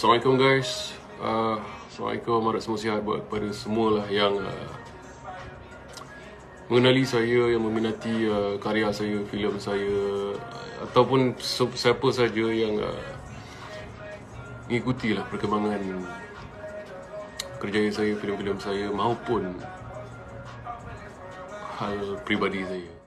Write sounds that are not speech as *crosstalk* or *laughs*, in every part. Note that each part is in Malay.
Assalamualaikum guys. Uh, Assalamualaikum. Harap semua sihat buat kepada lah yang uh, mengenali saya, yang meminati uh, karya saya, filem saya uh, ataupun siapa saja yang uh, lah perkembangan kerjaya saya, filem-filem saya maupun hal peribadi saya.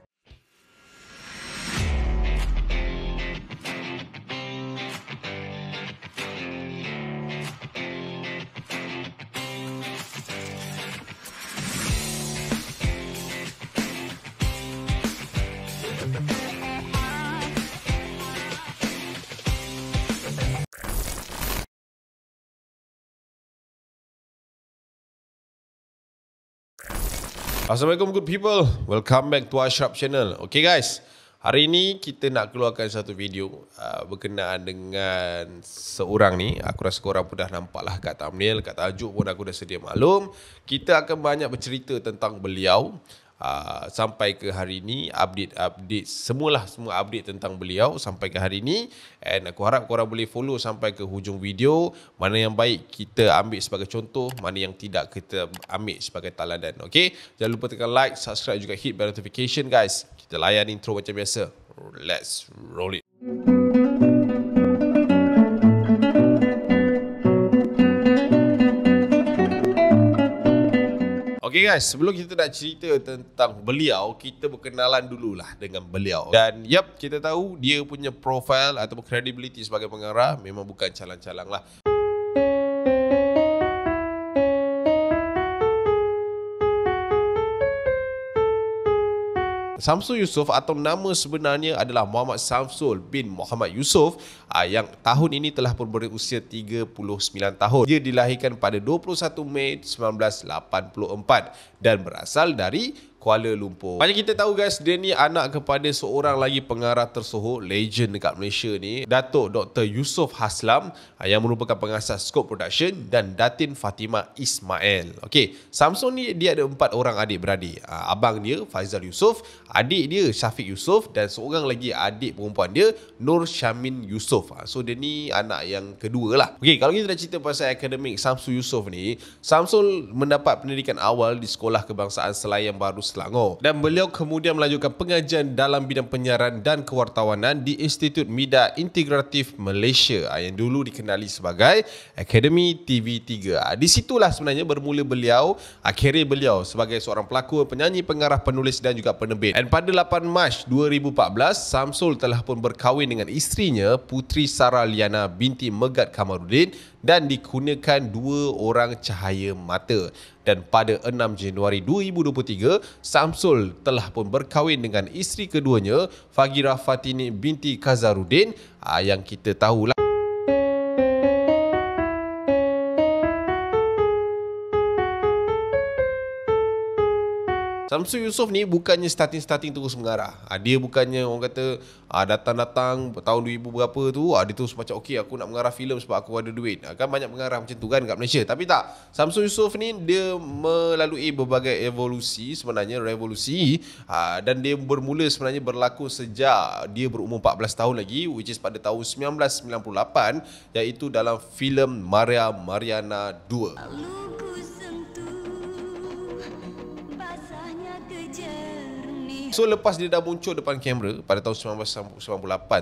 Assalamualaikum good people Welcome back to Ashraf channel Okay guys Hari ini kita nak keluarkan satu video uh, Berkenaan dengan seorang ni Aku rasa korang pun dah nampak lah kat thumbnail Kat tajuk pun aku dah sedia maklum Kita akan banyak bercerita tentang beliau Ah, sampai ke hari ini update-update semualah semua update tentang beliau sampai ke hari ini and aku harap korang boleh follow sampai ke hujung video mana yang baik kita ambil sebagai contoh mana yang tidak kita ambil sebagai taladan okey jangan lupa tekan like subscribe juga hit bell notification guys kita layan intro macam biasa let's roll it Thank Okay guys, sebelum kita nak cerita tentang beliau, kita berkenalan dululah dengan beliau. Dan yep, kita tahu dia punya profile atau credibility sebagai pengarah memang bukan calang-calang lah. Samsul Yusof atau nama sebenarnya adalah Muhammad Samsul bin Muhammad Yusof ah, yang tahun ini telah pun berusia 39 tahun. Dia dilahirkan pada 21 Mei 1984 dan berasal dari Kuala Lumpur. Macam kita tahu guys, dia ni anak kepada seorang lagi pengarah tersohor, legend dekat Malaysia ni, Datuk Dr. Yusof Haslam ah, yang merupakan pengasas Scope Production dan Datin Fatima Ismail. Okay, Samsung ni dia ada empat orang adik-beradik. Ah, abang dia Faizal Yusof, adik dia Syafiq Yusof dan seorang lagi adik perempuan dia Nur Syamin Yusof. Ah, so dia ni anak yang kedua lah. Okay, kalau kita dah cerita pasal akademik Samsung Yusof ni, Samsung mendapat pendidikan awal di Sekolah Kebangsaan Selayang Baru Selangor. Oh. Dan beliau kemudian melanjutkan pengajian dalam bidang penyiaran dan kewartawanan di Institut Media Integratif Malaysia ah, yang dulu dikenali sebagai Akademi TV3. Ah, di situlah sebenarnya bermula beliau, akhirnya ah, beliau sebagai seorang pelakon, penyanyi, pengarah, penulis dan juga penerbit. Dan pada 8 Mac 2014, Samsul telah pun berkahwin dengan isterinya Putri Sara Liana binti Megat Kamarudin dan dikunakan dua orang cahaya mata. Dan pada 6 Januari 2023, Samsul telah pun berkahwin dengan isteri keduanya, Fagira Fatini binti Kazarudin ah, yang kita tahulah. Samsung Yusof ni bukannya starting-starting terus mengarah. Ha, dia bukannya orang kata ha, datang-datang tahun 2000 berapa tu, ha, dia terus macam okey aku nak mengarah filem sebab aku ada duit. Ha, kan banyak mengarah macam tu kan kat Malaysia. Tapi tak. Samsung Yusof ni dia melalui berbagai evolusi sebenarnya revolusi ha, dan dia bermula sebenarnya berlaku sejak dia berumur 14 tahun lagi which is pada tahun 1998 iaitu dalam filem Maria Mariana 2. Look. So lepas dia dah muncul depan kamera pada tahun 1998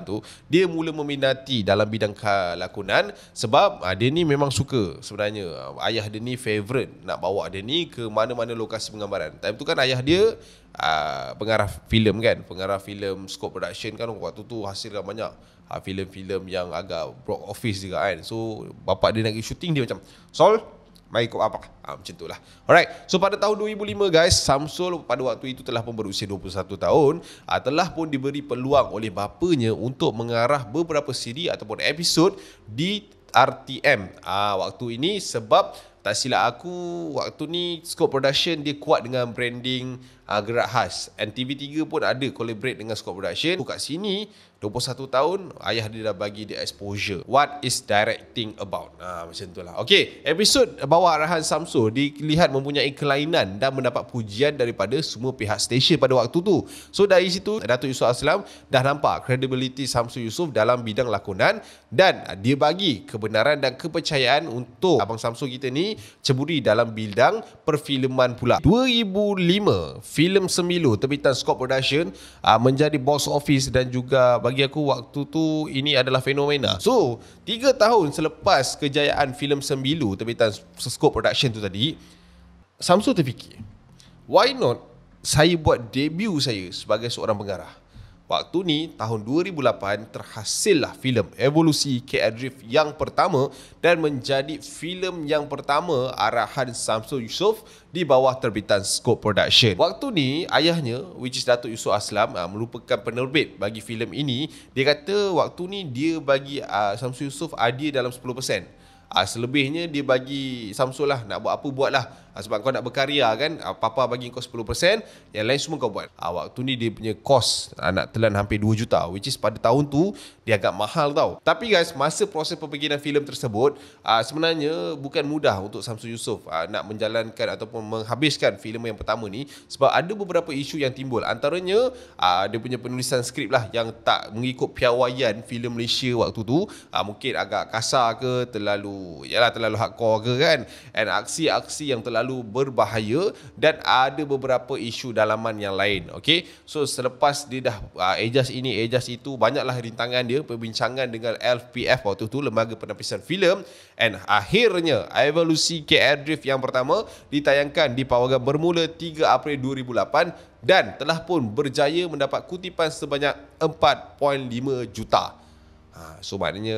tu Dia mula meminati dalam bidang lakonan Sebab ha, dia ni memang suka sebenarnya ah, Ayah dia ni favourite nak bawa dia ni ke mana-mana lokasi penggambaran Time tu kan ayah dia ha, pengarah filem kan Pengarah filem scope production kan waktu tu hasilkan banyak ha, Filem-filem yang agak broke office juga kan So bapak dia nak pergi syuting dia macam Sol Mari ikut apa? Ha, ah, macam itulah. Alright. So pada tahun 2005 guys, Samsul pada waktu itu telah pun berusia 21 tahun, ha, telah pun diberi peluang oleh bapanya untuk mengarah beberapa siri ataupun episod di RTM. Ah ha, waktu ini sebab tak silap aku waktu ni scope production dia kuat dengan branding uh, ah, gerak khas. NTV3 pun ada collaborate dengan scope production. Kat sini 21 tahun ayah dia dah bagi dia exposure what is directing about ha, macam tu lah ok episod bawa arahan Samsul dilihat mempunyai kelainan dan mendapat pujian daripada semua pihak stesen pada waktu tu so dari situ Datuk Yusof Aslam dah nampak credibility Samsul Yusof dalam bidang lakonan dan dia bagi kebenaran dan kepercayaan untuk Abang Samsul kita ni ceburi dalam bidang perfilman pula 2005 filem Semilu terbitan Scott Production ah, menjadi box office dan juga bagi bagi aku waktu tu ini adalah fenomena. So, 3 tahun selepas kejayaan filem Sembilu terbitan Scope Production tu tadi, Samsung terfikir, why not saya buat debut saya sebagai seorang pengarah? Waktu ni tahun 2008 terhasillah filem Evolusi KL Drift yang pertama dan menjadi filem yang pertama arahan Samsung Yusof di bawah terbitan Scope Production. Waktu ni ayahnya which is Datuk Yusof Aslam ah, merupakan penerbit bagi filem ini. Dia kata waktu ni dia bagi ah, Samsung Yusof idea dalam 10%. Ah, selebihnya dia bagi Samsung lah nak buat apa buat lah. Ah, sebab kau nak berkarya kan ah, Papa bagi kau 10% Yang lain semua kau buat ah, Waktu ni dia punya kos Nak telan hampir 2 juta Which is pada tahun tu Dia agak mahal tau Tapi guys Masa proses pembikinan filem tersebut Sebenarnya Bukan mudah untuk Samsul Yusof Nak menjalankan Ataupun menghabiskan filem yang pertama ni Sebab ada beberapa isu yang timbul Antaranya Dia punya penulisan skrip lah Yang tak mengikut piawaian filem Malaysia waktu tu Mungkin agak kasar ke Terlalu Yalah terlalu hardcore ke kan And aksi-aksi yang terlalu terlalu berbahaya dan ada beberapa isu dalaman yang lain okey so selepas dia dah uh, adjust ini adjust itu banyaklah rintangan dia perbincangan dengan LPF waktu tu lembaga penapisan filem and akhirnya evolusi KR Drift yang pertama ditayangkan di Pawagam bermula 3 April 2008 dan telah pun berjaya mendapat kutipan sebanyak 4.5 juta. Ha, so maknanya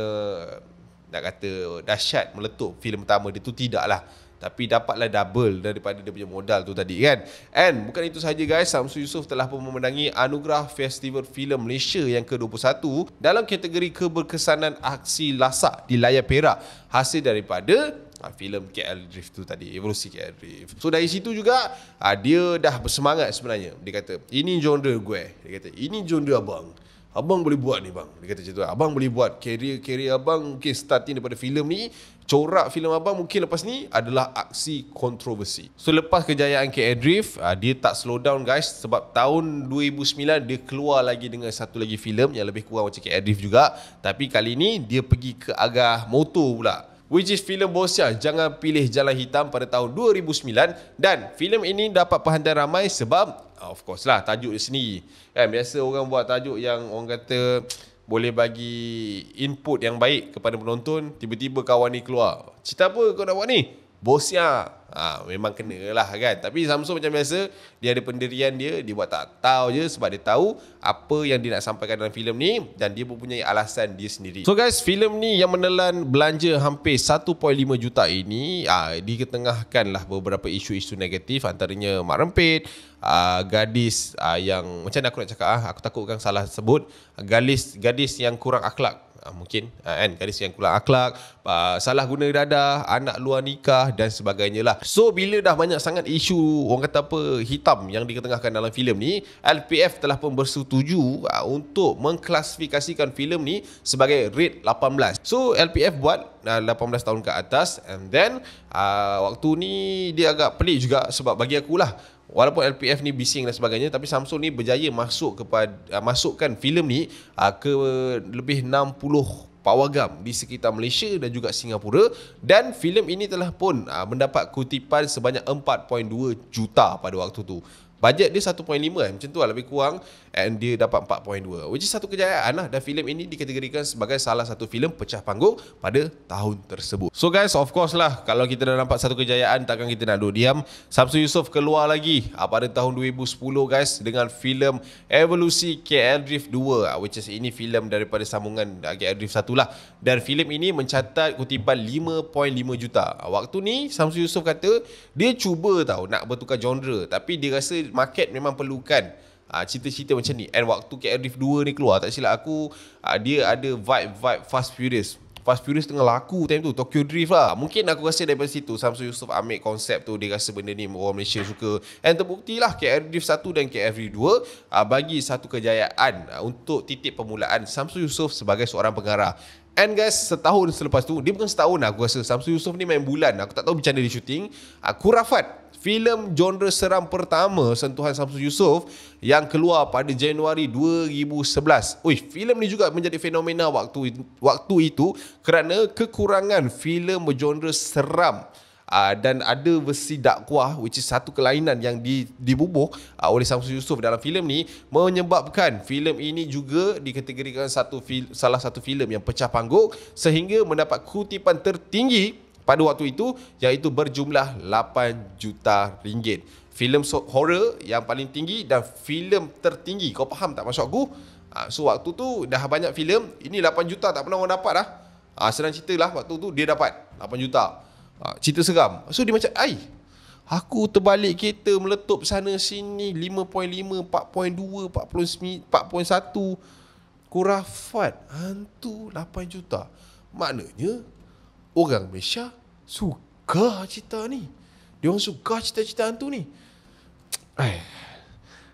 nak kata dahsyat meletup filem pertama dia tu tidaklah tapi dapatlah double daripada dia punya modal tu tadi kan and bukan itu sahaja guys Samsu Yusof telah pun memenangi anugerah Festival Film Malaysia yang ke-21 dalam kategori keberkesanan aksi lasak di layar perak hasil daripada uh, filem KL Drift tu tadi evolusi KL Drift so dari situ juga uh, dia dah bersemangat sebenarnya dia kata ini genre gue dia kata ini genre abang Abang boleh buat ni bang Dia kata macam tu lah. Abang boleh buat Career-career abang Mungkin starting daripada filem ni Corak filem abang Mungkin lepas ni Adalah aksi kontroversi So lepas kejayaan KL Drift ah, Dia tak slow down guys Sebab tahun 2009 Dia keluar lagi dengan Satu lagi filem Yang lebih kurang macam KL Drift juga Tapi kali ni Dia pergi ke agak motor pula which is filem Bosia Jangan Pilih Jalan Hitam pada tahun 2009 dan filem ini dapat perhatian ramai sebab ah, of course lah tajuk dia sendiri. Kan biasa orang buat tajuk yang orang kata boleh bagi input yang baik kepada penonton, tiba-tiba kawan ni keluar. Cerita apa kau nak buat ni? Bosnya ha, Memang kena lah kan Tapi Samsung macam biasa Dia ada pendirian dia Dia buat tak tahu je Sebab dia tahu Apa yang dia nak sampaikan dalam filem ni Dan dia pun punya alasan dia sendiri So guys filem ni yang menelan Belanja hampir 1.5 juta ini ah ha, Diketengahkan lah Beberapa isu-isu negatif Antaranya Mak Rempit Uh, gadis uh, yang macam mana aku nak cakap ah aku takut takutkan salah sebut gadis gadis yang kurang akhlak uh, mungkin uh, kan kadis yang kurang akhlak uh, salah guna dadah anak luar nikah dan sebagainya lah so bila dah banyak sangat isu orang kata apa hitam yang diketengahkan dalam filem ni LPF telah pun bersetuju uh, untuk mengklasifikasikan filem ni sebagai rate 18 so LPF buat uh, 18 tahun ke atas and then uh, waktu ni dia agak pelik juga sebab bagi aku lah walaupun LPF ni bising dan sebagainya tapi Samsung ni berjaya masuk kepada uh, masukkan filem ni uh, ke lebih 60 pawagam di sekitar Malaysia dan juga Singapura dan filem ini telah pun ah, mendapat kutipan sebanyak 4.2 juta pada waktu tu. Budget dia 1.5 eh, Macam tu lah lebih kurang And dia dapat 4.2 Which is satu kejayaan lah Dan filem ini dikategorikan sebagai salah satu filem pecah panggung Pada tahun tersebut So guys of course lah Kalau kita dah nampak satu kejayaan Takkan kita nak duduk diam Samsung Yusof keluar lagi uh, Pada tahun 2010 guys Dengan filem Evolusi KL Drift 2 ah, Which is ini filem daripada sambungan ah, KL Drift 1 lah Dan filem ini mencatat kutipan 5.5 juta uh, Waktu ni Samsung Yusof kata Dia cuba tau nak bertukar genre Tapi dia rasa market memang perlukan ha, cerita-cerita macam ni. And waktu KL Drift 2 ni keluar, tak silap aku, ha, dia ada vibe-vibe Fast Furious. Fast Furious tengah laku time tu, Tokyo Drift lah. Mungkin aku rasa daripada situ, Samsung Yusof ambil konsep tu, dia rasa benda ni orang Malaysia suka. And terbukti lah. KL Drift 1 dan KL Drift 2 ha, bagi satu kejayaan ha, untuk titik permulaan Samsung Yusof sebagai seorang pengarah. And guys, setahun selepas tu, dia bukan setahun lah, aku rasa Samsul Yusof ni main bulan. Aku tak tahu macam mana dia syuting. Aku rafat. Filem genre seram pertama sentuhan Samsu Yusof yang keluar pada Januari 2011. Ui, filem ni juga menjadi fenomena waktu waktu itu kerana kekurangan filem genre seram uh, dan ada versi dakwah which is satu kelainan yang di, dibubuh uh, oleh Samsul Yusof dalam filem ni menyebabkan filem ini juga dikategorikan satu fil, salah satu filem yang pecah panggung sehingga mendapat kutipan tertinggi pada waktu itu iaitu berjumlah 8 juta ringgit. Filem horror yang paling tinggi dan filem tertinggi. Kau faham tak maksud aku? Ah, so waktu tu dah banyak filem, ini 8 juta tak pernah orang dapat lah. Ha, senang cerita waktu tu dia dapat 8 juta ha, Cerita seram So dia macam Ai Aku terbalik kereta Meletup sana sini 5.5 4.2 4.9 4.1 Kurafat Hantu 8 juta Maknanya Orang Malaysia Suka cerita ni Dia orang suka cerita-cerita hantu ni Ai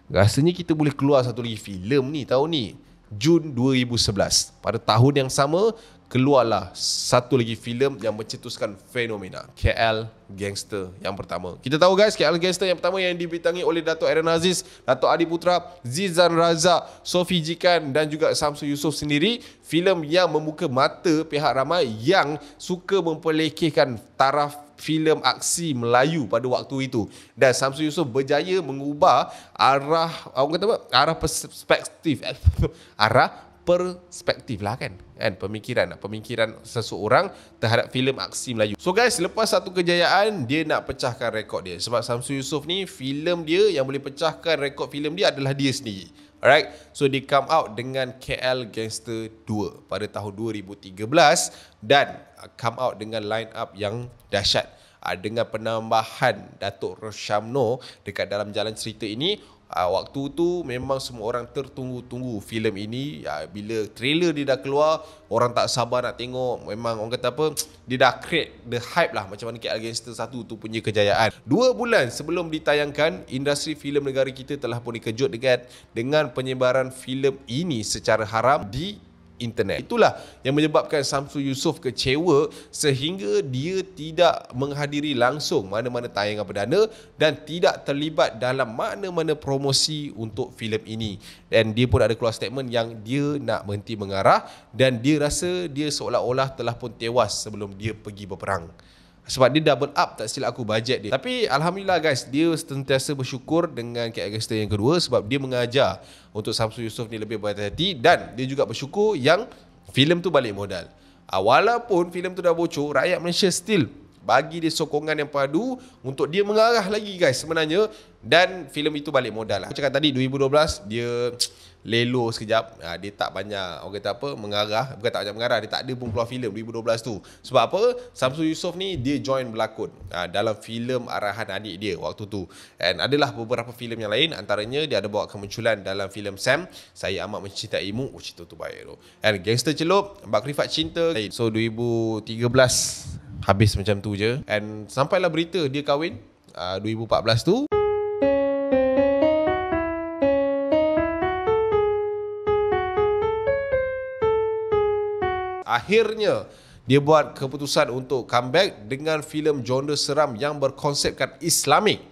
Rasanya kita boleh keluar satu lagi filem ni tahun ni Jun 2011 Pada tahun yang sama keluarlah satu lagi filem yang mencetuskan fenomena KL Gangster yang pertama. Kita tahu guys KL Gangster yang pertama yang dibintangi oleh Dato' Aaron Aziz, Dato' Adi Putra, Zizan Razak, Sofi Jikan dan juga Samsu Yusof sendiri. Filem yang membuka mata pihak ramai yang suka memperlekehkan taraf filem aksi Melayu pada waktu itu dan Samsu Yusof berjaya mengubah arah orang kata apa arah perspektif eh, *laughs* arah perspektif lah kan kan pemikiran lah. pemikiran seseorang terhadap filem aksi Melayu. So guys, lepas satu kejayaan dia nak pecahkan rekod dia. Sebab Samsu Yusof ni filem dia yang boleh pecahkan rekod filem dia adalah dia sendiri. Alright. So dia come out dengan KL Gangster 2 pada tahun 2013 dan come out dengan line up yang dahsyat. Ah, dengan penambahan Datuk Roshamno dekat dalam jalan cerita ini uh, waktu tu memang semua orang tertunggu-tunggu filem ini uh, bila trailer dia dah keluar orang tak sabar nak tengok memang orang kata apa *tsk* dia dah create the hype lah macam mana KL Gangster satu tu punya kejayaan Dua bulan sebelum ditayangkan industri filem negara kita telah pun dikejut dekat dengan penyebaran filem ini secara haram di internet. Itulah yang menyebabkan Samsul Yusof kecewa sehingga dia tidak menghadiri langsung mana-mana tayangan perdana dan tidak terlibat dalam mana-mana promosi untuk filem ini. Dan dia pun ada keluar statement yang dia nak berhenti mengarah dan dia rasa dia seolah-olah telah pun tewas sebelum dia pergi berperang sebab dia double up tak silap aku bajet dia tapi alhamdulillah guys dia sentiasa bersyukur dengan KL Gangster yang kedua sebab dia mengajar untuk Samsu Yusof ni lebih berhati-hati dan dia juga bersyukur yang filem tu balik modal ah, walaupun filem tu dah bocor rakyat Malaysia still bagi dia sokongan yang padu untuk dia mengarah lagi guys sebenarnya dan filem itu balik modal lah aku cakap tadi 2012 dia lelo sekejap ha, dia tak banyak orang kata apa mengarah bukan tak banyak mengarah dia tak ada pun keluar filem 2012 tu sebab apa Samsul Yusof ni dia join berlakon ha, dalam filem arahan adik dia waktu tu and adalah beberapa filem yang lain antaranya dia ada bawa kemunculan dalam filem Sam saya amat mencintai mu oh, cerita tu baik tu and gangster celup Mbak Rifat cinta so 2013 habis macam tu je and sampailah berita dia kahwin ha, uh, 2014 tu akhirnya dia buat keputusan untuk comeback dengan filem genre seram yang berkonsepkan Islamik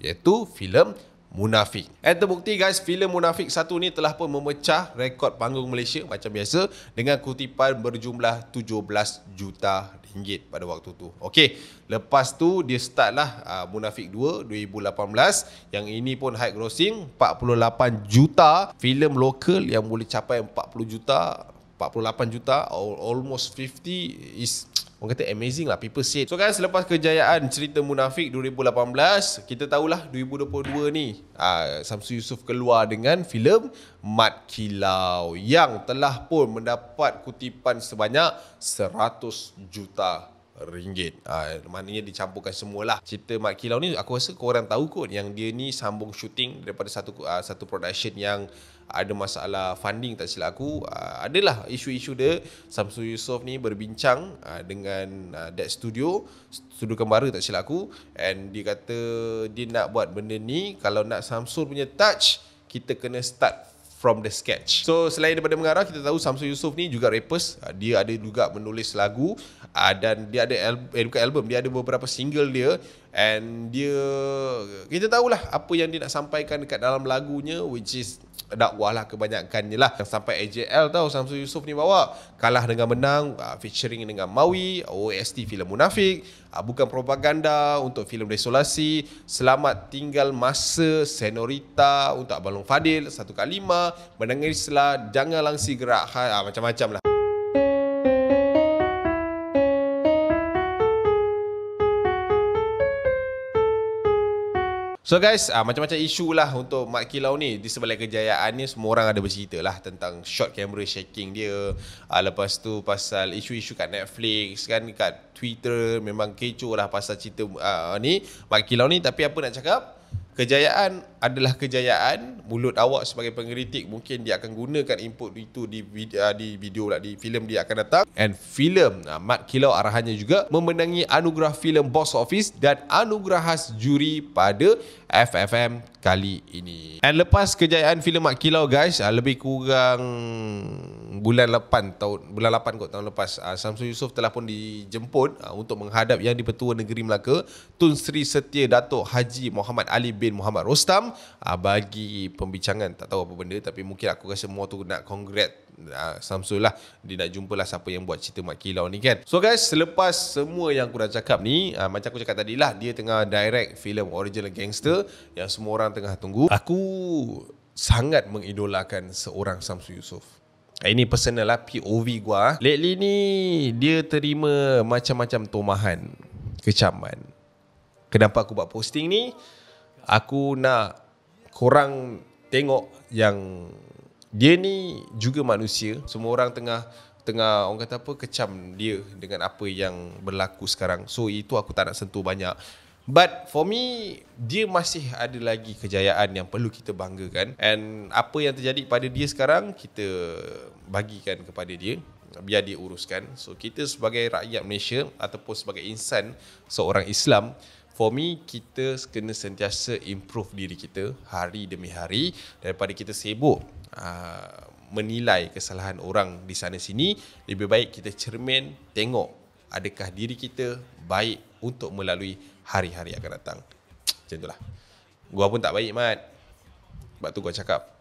iaitu filem Munafik. Dan terbukti guys, filem Munafik satu ni telah pun memecah rekod panggung Malaysia macam biasa dengan kutipan berjumlah 17 juta ringgit pada waktu tu. Okey, lepas tu dia start lah uh, Munafik 2 2018 yang ini pun high grossing 48 juta filem lokal yang boleh capai 40 juta 48 juta almost 50 is orang kata amazing lah people said so guys selepas kejayaan cerita munafik 2018 kita tahulah 2022 ni uh, Samsu Yusof keluar dengan filem Mat Kilau yang telah pun mendapat kutipan sebanyak 100 juta ringgit uh, Maknanya dicampurkan semualah Cerita Mat Kilau ni Aku rasa korang tahu kot Yang dia ni sambung syuting Daripada satu uh, satu production yang Ada masalah funding tak silap aku uh, Adalah isu-isu dia Samsung Yusof ni berbincang uh, Dengan uh, That Studio Studio Kembara tak silap aku And dia kata Dia nak buat benda ni Kalau nak Samsung punya touch Kita kena start from the sketch. So selain daripada mengarah, kita tahu Samsul Yusof ni juga rappers. Ah, dia ada juga menulis lagu ah, dan dia ada album, eh, bukan album, dia ada beberapa single dia and dia kita tahulah apa yang dia nak sampaikan dekat dalam lagunya which is dakwah lah kebanyakannya lah yang sampai AJL tau Samsul Yusof ni bawa kalah dengan menang uh, featuring dengan Mawi, OST filem Munafik uh, bukan propaganda untuk filem Desolasi Selamat Tinggal Masa Senorita untuk Abang Long Fadil Satu Kalima Menangislah Jangan Langsi Gerak ha, ah, macam-macam lah So guys, uh, macam-macam isu lah untuk Mat Kilau ni Di sebalik kejayaan ni, semua orang ada bercerita lah Tentang short camera shaking dia uh, Lepas tu pasal isu-isu kat Netflix kan Kat Twitter, memang kecoh lah pasal cerita uh, ni Mat Kilau ni, tapi apa nak cakap Kejayaan adalah kejayaan Mulut awak sebagai pengkritik Mungkin dia akan gunakan input itu di video, uh, di video lah Di filem dia akan datang And film uh, Mat Kilau arahannya juga Memenangi anugerah filem Box Office Dan anugerah khas juri pada FFM kali ini. And lepas kejayaan filem Mak Kilau guys, uh, lebih kurang bulan lepas tahun bulan lapan kot tahun lepas uh, Samsul Yusof telah pun dijemput uh, untuk menghadap Yang di-Pertua Negeri Melaka Tun Sri Setia Datuk Haji Muhammad Ali bin Muhammad Rostam uh, bagi pembincangan tak tahu apa benda tapi mungkin aku rasa semua tu nak congrat Ah, Samsul lah Dia nak jumpalah Siapa yang buat cerita Mat Kilau ni kan So guys Selepas semua yang aku dah cakap ni uh, Macam aku cakap tadi lah Dia tengah direct filem original gangster Yang semua orang tengah tunggu Aku Sangat mengidolakan Seorang Samsul Yusof ah, ini personal lah POV gua. Lately ni dia terima macam-macam tomahan, kecaman. Kenapa aku buat posting ni? Aku nak korang tengok yang dia ni juga manusia semua orang tengah tengah orang kata apa kecam dia dengan apa yang berlaku sekarang so itu aku tak nak sentuh banyak But for me, dia masih ada lagi kejayaan yang perlu kita banggakan. And apa yang terjadi pada dia sekarang, kita bagikan kepada dia. Biar dia uruskan. So, kita sebagai rakyat Malaysia ataupun sebagai insan seorang Islam, for me, kita kena sentiasa improve diri kita hari demi hari daripada kita sibuk Uh, menilai kesalahan orang di sana sini lebih baik kita cermin tengok adakah diri kita baik untuk melalui hari-hari akan datang macam itulah gua pun tak baik mat sebab tu gua cakap